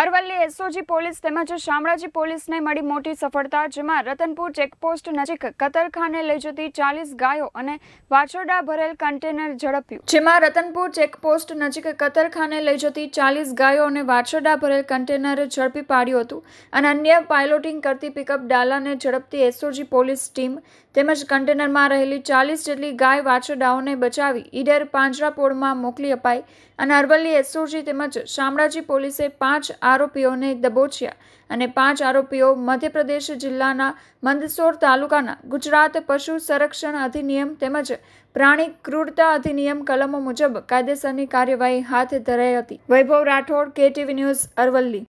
Aravalli SOG police તેમજ શામળાજી પોલીસને મળી મોટી સફળતા જેમાં રતનપુર ચેકપોસ્ટ નજીક કતરખાને લઈ જતી ચાલીસ ગાયો અને વાછરડા ભરેલ કન્ટેનર ઝડપ્યું જેમાં રતનપુર ચેકપોસ્ટ નજીક કતરખાને લઈ જતી ચાલીસ ગાયો અને વાછરડા ભરેલ કન્ટેનર ઝડપી પાડ્યું હતું અને અન્ય પાયલોટિંગ કરતી પિકઅપ ડાલાને ઝડપતી એસઓજી પોલીસ ટીમ તેમજ કન્ટેનરમાં રહેલી ચાલીસ જેટલી ગાય વાછરડાઓને બચાવી ઈડર પાંજરાપોળમાં મોકલી અપાઈ અને અરવલ્લી એસઓજી તેમજ શામળાજી પોલીસે પાંચ આરોપીઓને દબોચ્યા અને પાંચ આરોપીઓ મધ્યપ્રદેશ જિલ્લાના મંદસોર તાલુકાના ગુજરાત પશુ સંરક્ષણ અધિનિયમ તેમજ પ્રાણી ક્રૂરતા અધિનિયમ કલમો મુજબ કાયદેસરની કાર્યવાહી હાથ ધરાઈ હતી વૈભવ રાઠોડ કેટીવી ન્યૂઝ અરવલ્લી